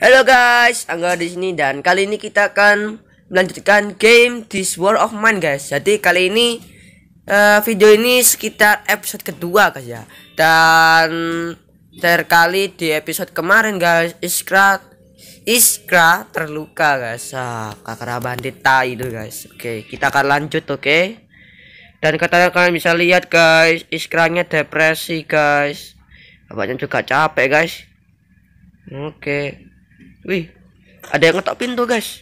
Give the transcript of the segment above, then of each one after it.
Halo guys, Angga di sini dan kali ini kita akan melanjutkan game This World of Mine guys. Jadi kali ini uh, video ini sekitar episode kedua guys ya. Dan terkali di episode kemarin guys Iskra Iskra terluka guys. Ah, Kakak bandit tai itu guys. Oke, kita akan lanjut oke. Okay? dan katanya kalian bisa lihat guys iskranya depresi guys bapaknya juga capek guys oke okay. Wih, ada yang ngetok pintu, guys.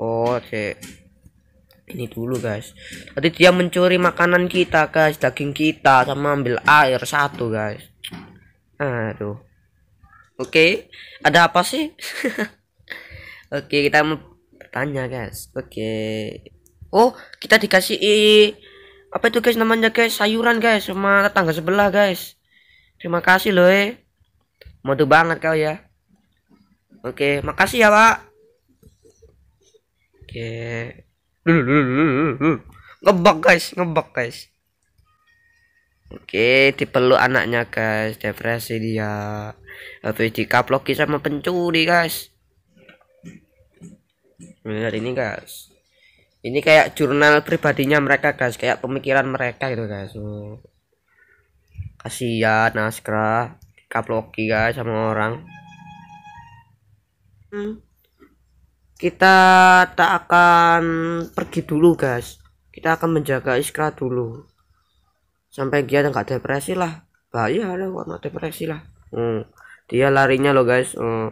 Oh, cek. Ini dulu, guys. Tadi dia mencuri makanan kita, guys, daging kita sama ambil air satu, guys. Aduh. Oke, okay. ada apa sih? Oke, okay, kita mau bertanya, guys. Oke. Okay. Oh, kita dikasih apa itu, guys, namanya, guys? Sayuran, guys, sama tetangga sebelah, guys. Terima kasih loh, eh. Modu banget kau ya. Oke, makasih ya, Pak. Oke. Ngebak, guys. Ngebak, guys. Oke, dipeluk anaknya, guys. Depresi dia. Habis dikaploki sama pencuri, guys. Benar ini, guys ini kayak jurnal pribadinya mereka guys kayak pemikiran mereka gitu guys oh. kasihan Naskra kaploki guys sama orang hmm. kita tak akan pergi dulu guys kita akan menjaga Iskra dulu sampai dia enggak depresi lah bahaya lah nggak depresi lah hmm. dia larinya loh guys hmm.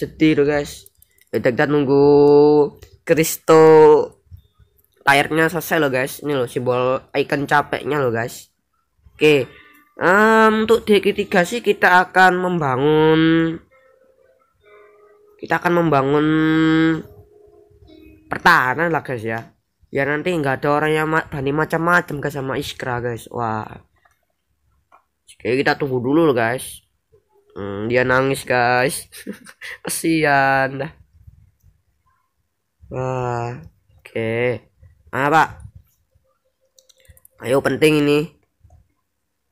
sedih loh guys kita nunggu Kristo tayarnya selesai loh guys ini loh simbol icon capeknya loh guys oke okay um, untuk DQ3 sih kita akan membangun kita akan membangun pertahanan lah guys ya ya nanti nggak ada orang yang berani macam-macam guys sama Iskra guys wah oke kita tunggu dulu loh guys hmm, dia nangis guys kasihan dah wah oke apa ayo penting ini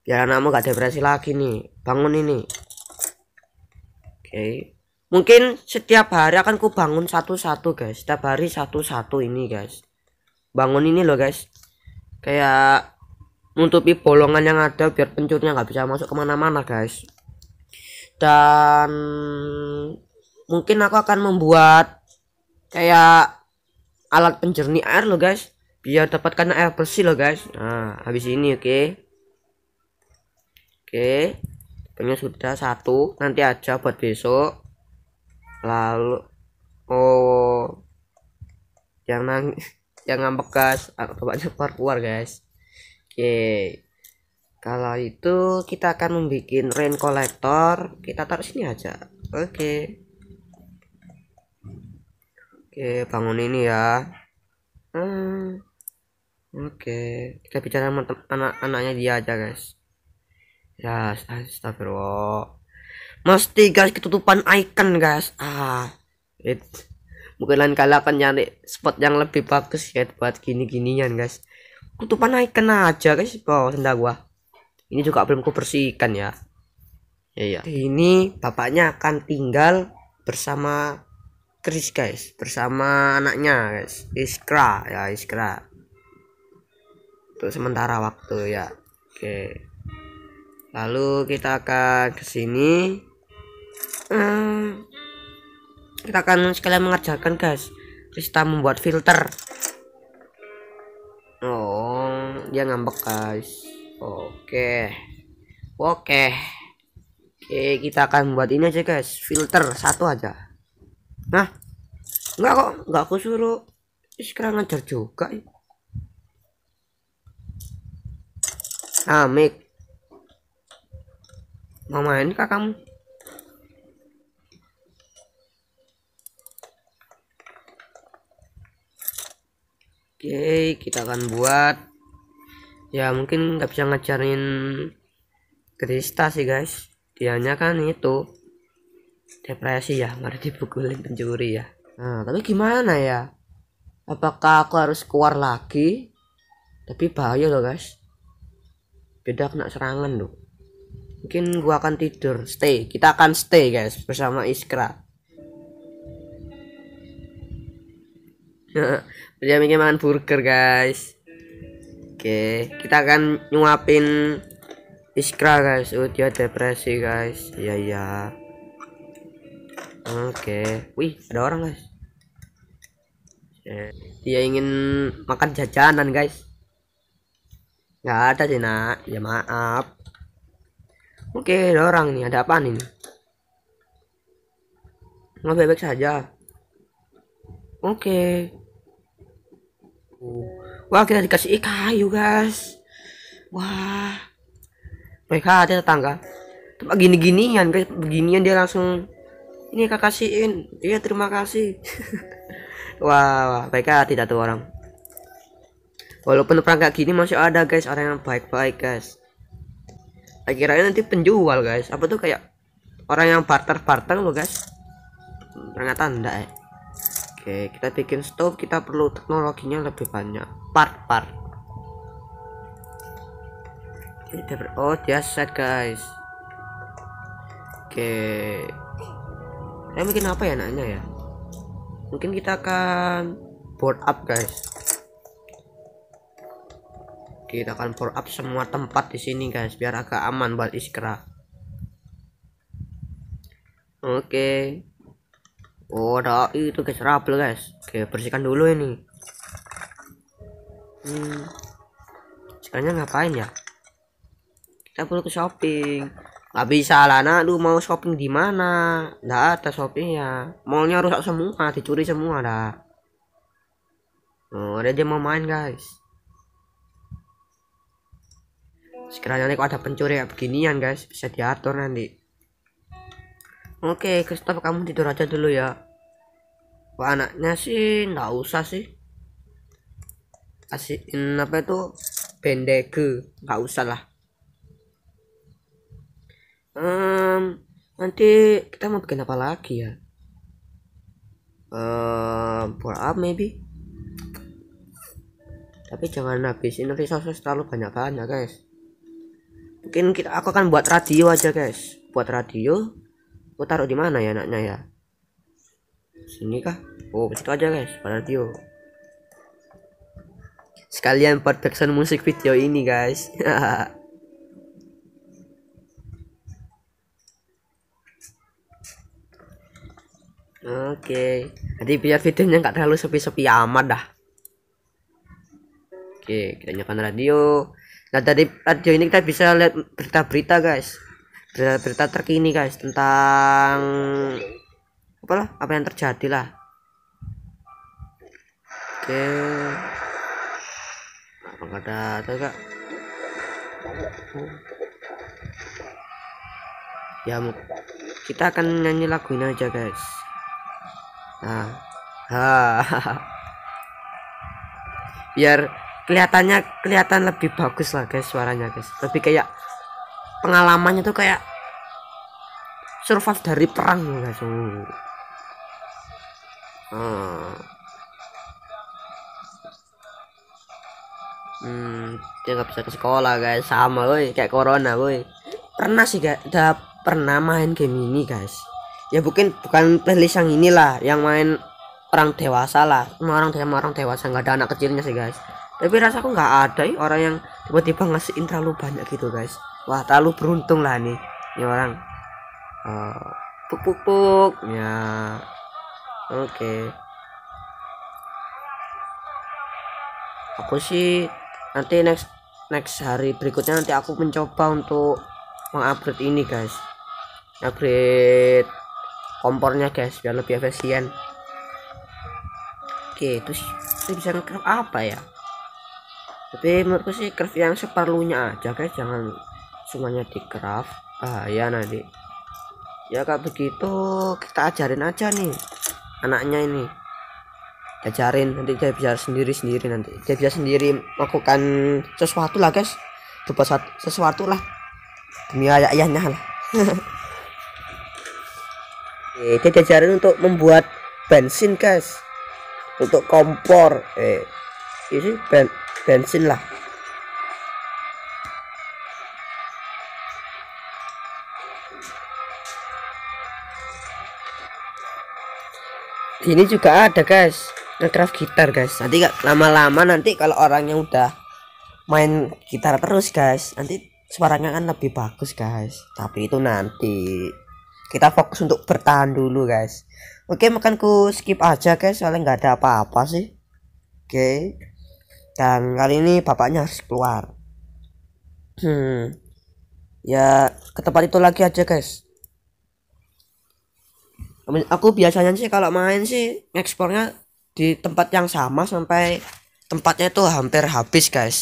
biar ya, anakmu gak depresi lagi nih bangun ini oke okay. mungkin setiap hari akan ku bangun satu-satu guys setiap hari satu-satu ini guys bangun ini loh guys kayak nutupi bolongan yang ada biar pencurnya nggak bisa masuk kemana-mana guys dan mungkin aku akan membuat kayak alat penjernih air loh guys biar dapatkan air bersih loh guys nah habis ini oke okay? Oke. ini sudah satu, nanti aja buat besok. Lalu oh yang jangan yang ngambek cepat keluar guys oke kalau itu kita akan membuat rain collector kita taruh sini aja oke oke bangun ini ya hmm. oke kita bicara sama anak-anaknya dia aja guys Ya, astagfirullah. Mesti guys ketutupan icon guys. Ah, it mungkin lain kali akan nyari spot yang lebih bagus ya buat gini-ginian guys. Ketutupan icon aja guys, bawah senda gua. Ini juga belum ku bersihkan ya. Iya. Ini bapaknya akan tinggal bersama Chris guys, bersama anaknya guys, Iskra ya Iskra. Untuk sementara waktu ya. Oke. Okay lalu kita akan ke sini hmm, kita akan sekalian mengerjakan guys kita membuat filter oh dia ngambek guys oke okay. oke okay. Oke, kita akan buat ini aja guys, filter satu aja. Nah, enggak kok, enggak aku suruh sekarang ngajar juga. Nah, make Mau main kah kamu? Oke, kita akan buat ya mungkin nggak bisa ngejarin Krista sih guys dianya kan itu depresi ya mari dipukulin pencuri ya nah tapi gimana ya apakah aku harus keluar lagi tapi bahaya loh guys beda kena serangan loh mungkin gua akan tidur stay kita akan stay guys bersama Iskra dia ingin makan burger guys oke kita akan nyuapin Iskra guys oh dia depresi guys iya iya oke wih ada orang guys oke. dia ingin makan jajanan guys nggak ada sih nak ya maaf Oke, ada orang nih. Ada apa nih? Nggak bebek saja. Oke. Oh. Wah, kita dikasih kayu, guys. Wah. Mereka ah, ada tetangga. Tempat gini-ginian, guys. Beginian dia langsung ini kakak kasihin. Iya, terima kasih. wah, wah, mereka ah, tidak tuh orang. Walaupun perangkat gini masih ada, guys, orang yang baik-baik, guys akhirnya nanti penjual guys apa tuh kayak orang yang barter barter lo guys ternyata enggak ya oke kita bikin stove kita perlu teknologinya lebih banyak part part oh dia set guys oke saya bikin apa ya nanya ya mungkin kita akan board up guys kita akan for up semua tempat di sini guys biar agak aman buat iskra oke okay. oh ada itu guys rabel guys oke bersihkan dulu ini hmm. sekarangnya ngapain ya kita perlu ke shopping nggak bisa lah nak lu mau shopping di mana nggak ada shopping ya. mallnya rusak semua dicuri semua dah oh dia mau main guys sekiranya kok ada pencuri ya beginian guys bisa diatur nanti oke Kristof kamu tidur aja dulu ya Wah, anaknya sih nggak usah sih kasihin apa itu bendege nggak usah lah um, nanti kita mau bikin apa lagi ya um, pull up maybe tapi jangan habisin resources terlalu banyak banyak guys mungkin kita aku akan buat radio aja guys buat radio aku taruh di mana ya anaknya ya sini kah oh situ aja guys buat radio sekalian perfection musik video ini guys Oke, okay. jadi biar videonya nggak terlalu sepi-sepi amat dah. Oke, okay, kita nyalakan radio. Nah dari radio ini kita bisa lihat berita-berita guys, berita-berita terkini guys tentang apalah apa yang terjadi lah. Oke, apa nggak ada tuh kak? Ya kita akan nyanyi lagu ini aja guys. Nah, hahaha biar kelihatannya kelihatan lebih bagus lah guys suaranya guys lebih kayak pengalamannya tuh kayak survive dari perang guys Hmm. Hmm, dia nggak bisa ke sekolah guys, sama woi kayak corona woi. Pernah sih gak, udah pernah main game ini guys. Ya mungkin bukan playlist yang inilah, yang main orang dewasa lah, orang dewasa orang dewasa nggak ada anak kecilnya sih guys tapi rasaku nggak ada ya orang yang tiba-tiba ngasihin terlalu banyak gitu guys wah terlalu beruntung lah nih ini orang uh, eh, puk puk puk ya oke okay. aku sih nanti next next hari berikutnya nanti aku mencoba untuk mengupgrade ini guys upgrade kompornya guys biar lebih efisien oke terus bisa ngecraft apa ya tapi menurutku sih craft yang seperlunya aja guys jangan semuanya di craft bahaya nanti ya kak begitu kita ajarin aja nih anaknya ini ajarin nanti dia bisa sendiri sendiri nanti dia bisa sendiri melakukan sesuatu lah guys berbuat sesuatu lah demi ayah ayahnya lah eh, dia diajarin untuk membuat bensin guys untuk kompor eh ini ben bensin lah ini juga ada guys ngecraft gitar guys nanti lama-lama nanti kalau orangnya udah main gitar terus guys nanti suaranya kan lebih bagus guys tapi itu nanti kita fokus untuk bertahan dulu guys oke makanku skip aja guys soalnya nggak ada apa-apa sih oke dan kali ini bapaknya harus keluar hmm ya ke tempat itu lagi aja guys aku biasanya sih kalau main sih ekspornya di tempat yang sama sampai tempatnya itu hampir habis guys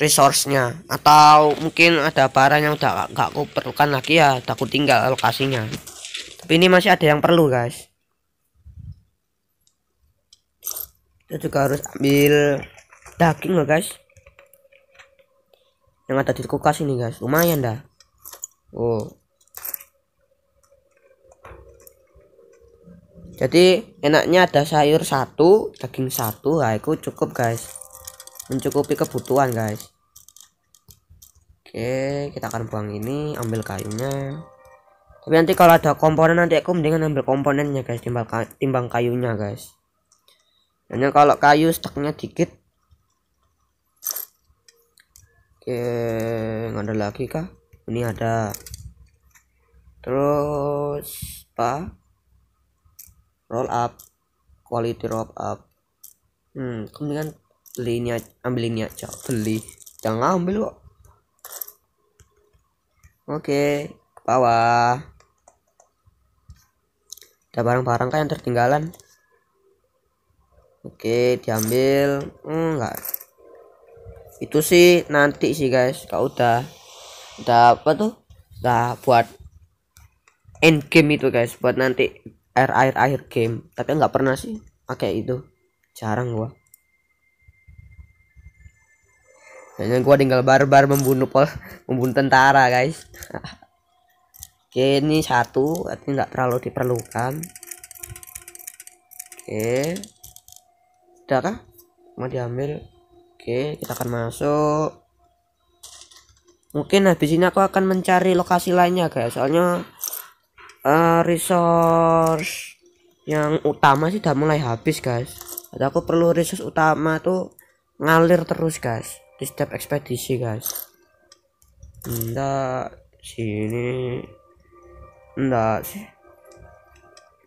resource-nya atau mungkin ada barang yang udah gak aku perlukan lagi ya takut tinggal lokasinya tapi ini masih ada yang perlu guys kita juga harus ambil daging loh guys yang ada di kulkas ini guys lumayan dah oh jadi enaknya ada sayur satu daging satu nah itu cukup guys mencukupi kebutuhan guys oke kita akan buang ini ambil kayunya tapi nanti kalau ada komponen nanti aku mendingan ambil komponennya guys timbang, kayunya guys hanya kalau kayu stoknya dikit okay, eh, ada lagi kah ini ada terus apa roll up quality roll up hmm kemudian belinya ambil ini aja beli jangan ambil kok oke ke bawah ada barang-barang kah yang tertinggalan oke diambil enggak hmm, itu sih nanti sih guys kau udah udah apa tuh udah buat end game itu guys buat nanti air air air game tapi nggak pernah sih pakai itu jarang gua hanya gua tinggal barbar membunuh pol membunuh tentara guys oke ini satu ini nggak terlalu diperlukan oke udah kah mau diambil Oke, kita akan masuk. Mungkin habis ini aku akan mencari lokasi lainnya, guys. Soalnya uh, resource yang utama sih udah mulai habis, guys. Jadi aku perlu resource utama tuh ngalir terus, guys. Di setiap ekspedisi, guys. Enggak sini. Enggak sih.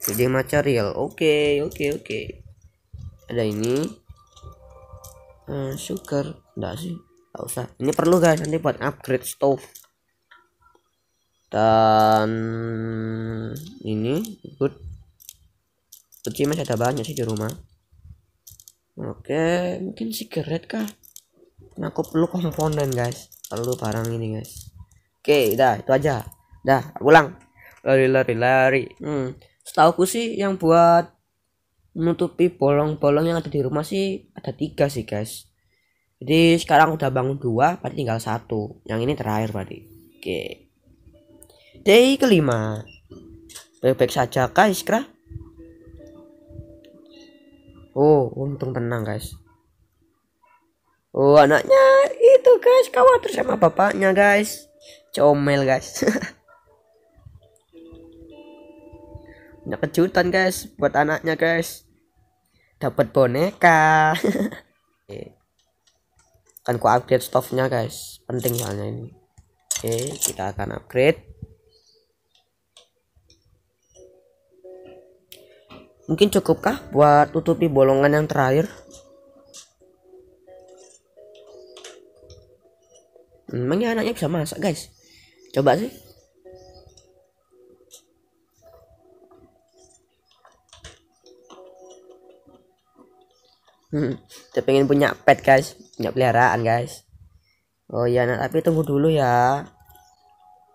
Jadi material. Oke, okay, oke, okay, oke. Okay. Ada ini hmm, sugar enggak sih enggak usah ini perlu guys nanti buat upgrade stove dan ini good peci masih ada banyak sih di rumah oke mungkin cigarette kah nah, aku perlu komponen guys perlu barang ini guys oke dah itu aja dah pulang lari lari lari hmm setahu sih yang buat menutupi bolong-bolong yang ada di rumah sih ada tiga sih guys jadi sekarang udah bangun dua pasti tinggal satu yang ini terakhir berarti oke day kelima baik saja guys kira oh untung tenang guys oh anaknya itu guys terus sama bapaknya guys comel guys Banyak kejutan guys buat anaknya guys dapat boneka oke akan ku upgrade stofnya guys penting soalnya ini oke kita akan upgrade mungkin cukupkah buat tutupi bolongan yang terakhir hmm, emangnya anaknya bisa masak guys coba sih Hmm, saya pengen punya pet guys, punya peliharaan guys. Oh iya, nah, tapi tunggu dulu ya.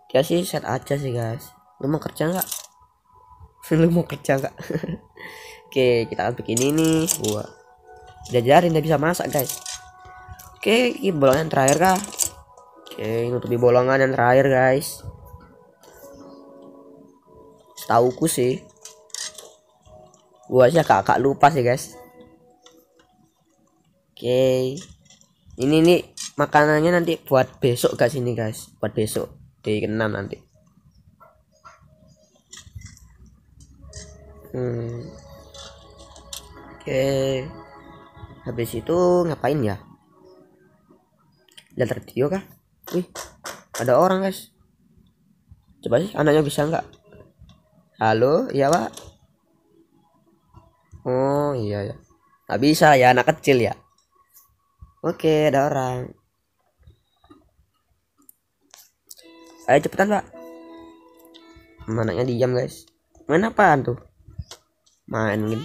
Dia sih set aja sih guys. Lu mau kerja nggak? Lu mau kerja nggak? Oke, kita akan bikin ini. Wah, jajarin dia bisa masak guys. Oke, ini bolongan terakhir kah? Oke, ini nutupi bolongan yang terakhir guys. Setauku sih. Gua sih kakak lupa sih guys okay. ini nih makanannya nanti buat besok guys ini guys buat besok di kenam nanti hmm. oke okay. habis itu ngapain ya lihat radio kah wih ada orang guys coba sih anaknya bisa nggak halo iya pak oh iya ya nggak bisa ya anak kecil ya Oke, ada orang. Ayo cepetan pak. Mananya diam guys. Main apaan tuh? Main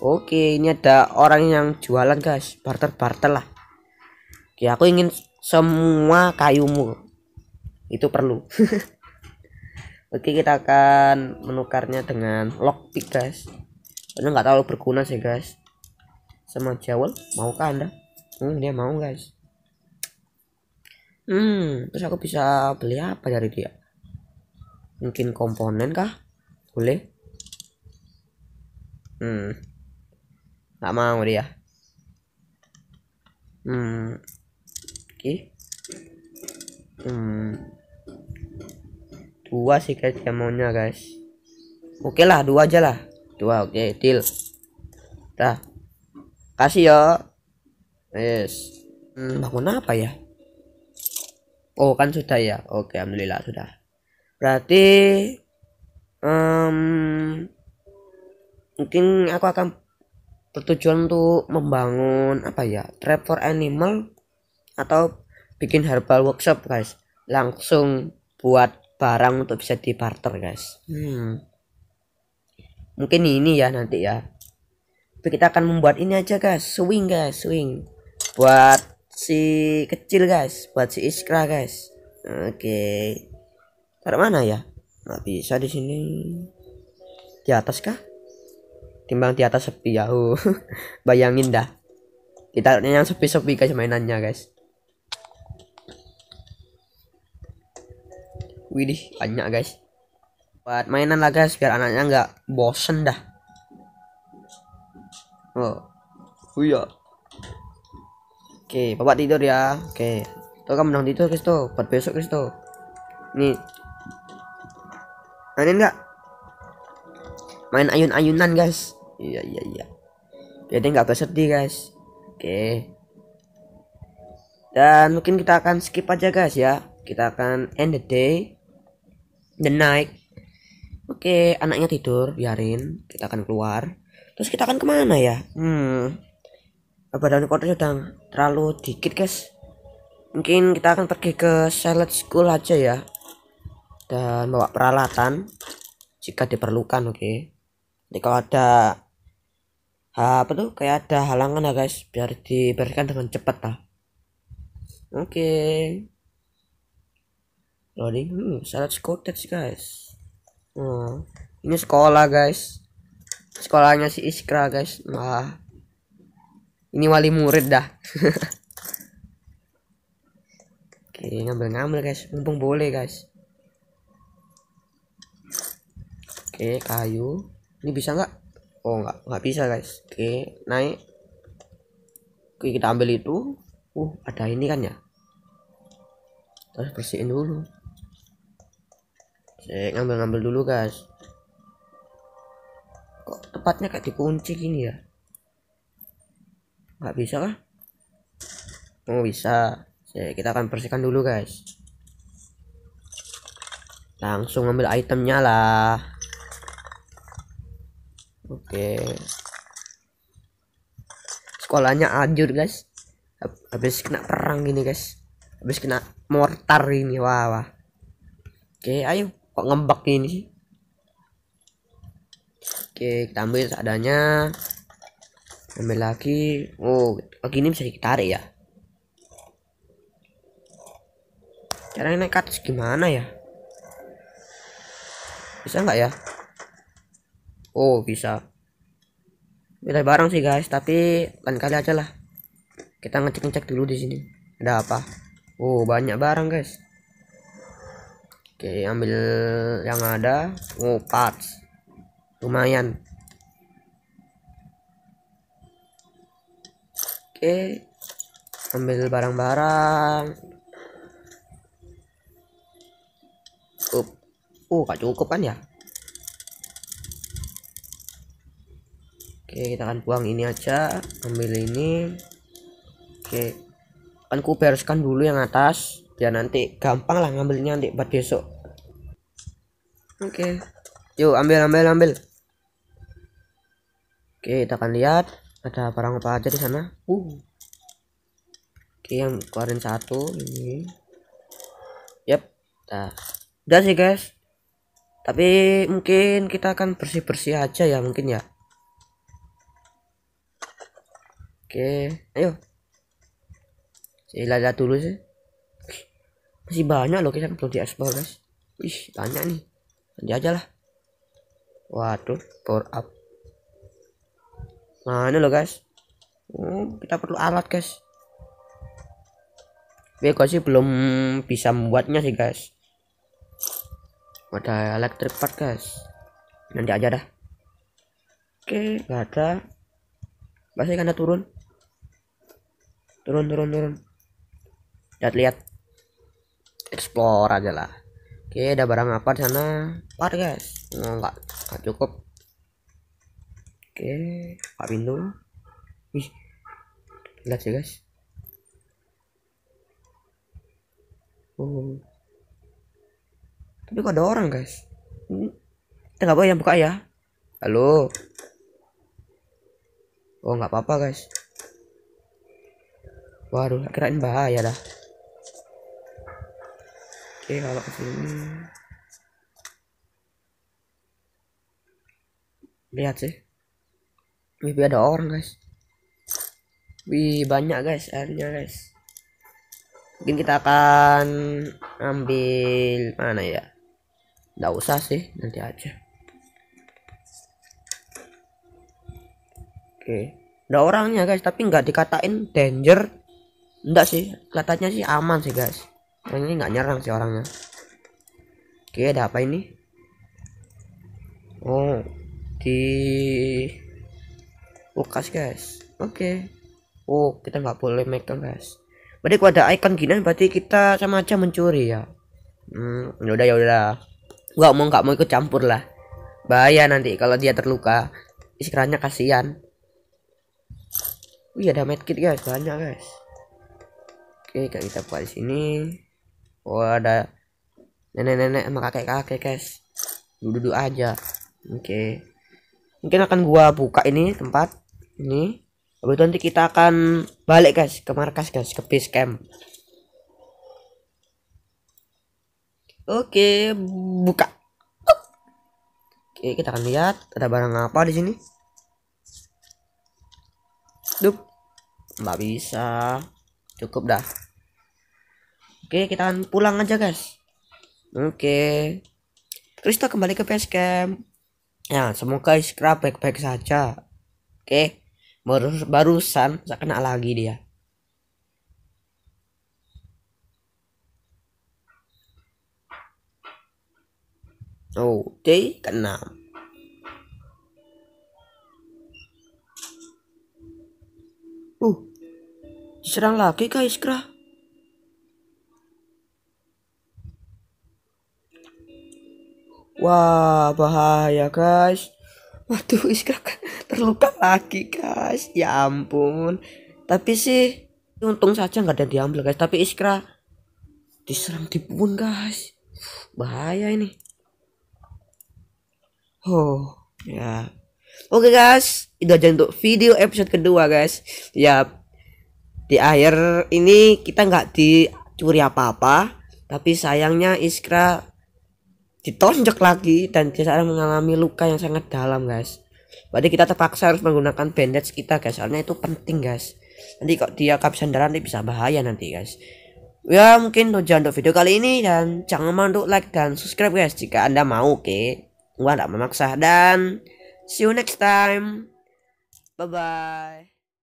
Oke, ini ada orang yang jualan guys. Barter barter lah. Oke, aku ingin semua kayumu. Itu perlu. Oke, kita akan menukarnya dengan lockpick guys. Karena nggak terlalu berguna sih guys. Sama jawel, maukah anda? hmm, dia mau guys hmm terus aku bisa beli apa dari dia mungkin komponen kah boleh hmm nggak mau dia hmm oke hmm dua sih guys dia maunya guys oke okay lah dua aja lah dua oke okay, deal dah kasih ya Yes. Hmm, bangun apa ya? Oh, kan sudah ya. Oke, alhamdulillah sudah. Berarti um, mungkin aku akan bertujuan untuk membangun apa ya? Trap for animal atau bikin herbal workshop, guys. Langsung buat barang untuk bisa di barter guys. Hmm. Mungkin ini ya nanti ya. Tapi kita akan membuat ini aja, guys. Swing, guys, swing buat si kecil guys buat si Iskra guys oke okay. taruh mana ya nggak bisa di sini di atas kah timbang di atas sepi uh. bayangin dah kita yang sepi-sepi guys mainannya guys Widih banyak guys buat mainan lah guys biar anaknya nggak bosen dah oh, oh iya Oke, bapak tidur ya. Oke. Tuh kamu menang tidur Kristo, buat besok Kristo. Nih. Mainin enggak? Main ayun-ayunan, guys. Iya, iya, iya. Jadi nggak sedih guys. Oke. Dan mungkin kita akan skip aja, guys ya. Kita akan end the day the night. Oke, anaknya tidur, biarin. Kita akan keluar. Terus kita akan kemana ya? Hmm, badan kotornya udah terlalu dikit guys mungkin kita akan pergi ke salad school aja ya dan bawa peralatan jika diperlukan oke okay. ini kalau ada apa tuh kayak ada halangan ya guys biar diberikan dengan cepat lah oke okay. loading hmm, salad school that's guys hmm. ini sekolah guys sekolahnya si Iskra guys nah ini wali murid dah oke ngambil ngambil guys mumpung boleh guys oke kayu ini bisa nggak oh nggak nggak bisa guys oke naik oke kita ambil itu uh ada ini kan ya terus bersihin dulu cek ngambil ngambil dulu guys kok tepatnya kayak dikunci gini ya nggak bisa kah oh bisa Jadi, kita akan bersihkan dulu guys langsung ambil itemnya lah oke sekolahnya anjur guys habis kena perang gini guys habis kena mortar ini wah wah oke ayo kok ngembak ini sih oke kita ambil seadanya ambil lagi oh, oh gini bisa ditarik ya cara naik atas gimana ya bisa nggak ya oh bisa bila barang sih guys tapi lain kali aja lah kita ngecek ngecek dulu di sini ada apa oh banyak barang guys oke ambil yang ada oh parts lumayan Oke. Ambil barang-barang. Up. Uh, gak cukup kan ya? Oke, kita akan buang ini aja. Ambil ini. Oke. Kan ku bereskan dulu yang atas biar nanti gampang lah ngambilnya nanti buat besok. Oke. Yuk, ambil ambil ambil. Oke, kita akan lihat ada barang apa aja di sana uh oke yang keluarin satu ini yep dah, udah sih guys tapi mungkin kita akan bersih bersih aja ya mungkin ya oke ayo saya lihat dulu sih masih banyak loh kita belum diekspor guys ih banyak nih nanti aja lah waduh power up nah ini loh guys hmm, kita perlu alat guys tapi gue sih belum bisa membuatnya sih guys ada electric part guys nanti aja dah oke nggak ada pasti karena turun turun turun turun lihat lihat explore aja lah oke ada barang apa di sana part guys nggak nggak cukup oke pak Windu ih lihat ya guys oh tapi kok ada orang guys hmm. kita nggak boleh yang buka ya halo oh nggak apa-apa guys waduh kirain bahaya dah oke kalau ke sini lihat sih Mimpi ada orang guys. Wih banyak guys airnya guys. Mungkin kita akan ambil mana ya? Nggak usah sih nanti aja. Oke, ada orangnya guys tapi nggak dikatain danger. Enggak sih, katanya sih aman sih guys. yang ini nggak nyerang sih orangnya. Oke, ada apa ini? Oh, di kulkas guys oke okay. oh kita nggak boleh make guys berarti kalau ada icon gini berarti kita sama aja mencuri ya hmm yaudah yaudah gua mau nggak mau ikut campur lah bahaya nanti kalau dia terluka istilahnya kasihan iya ada medkit guys banyak guys oke okay, kita buka di sini oh ada nenek-nenek sama kakek-kakek guys duduk-duduk aja oke okay. mungkin akan gua buka ini tempat ini habis nanti kita akan balik guys ke markas guys ke base camp oke buka oke kita akan lihat ada barang apa di sini dup nggak bisa cukup dah oke kita akan pulang aja guys oke terus kita kembali ke base camp ya semoga Iskra baik-baik saja oke barusan saya kena lagi dia Oke oh, kena uh diserang lagi guys kera wah bahaya guys Waduh, Iskra terluka lagi, guys. Ya ampun. Tapi sih untung saja nggak ada yang diambil, guys. Tapi Iskra diserang di pun guys. Bahaya ini. Oh, ya. Oke, okay, guys. Itu aja untuk video episode kedua, guys. Ya di akhir ini kita nggak dicuri apa-apa, tapi sayangnya Iskra ditonjok lagi dan dia sekarang mengalami luka yang sangat dalam guys berarti kita terpaksa harus menggunakan bandage kita guys soalnya itu penting guys nanti kok dia kehabisan darah nanti bisa bahaya nanti guys ya mungkin tujuan untuk video kali ini dan jangan lupa untuk like dan subscribe guys jika anda mau oke okay? gua tidak memaksa dan see you next time bye bye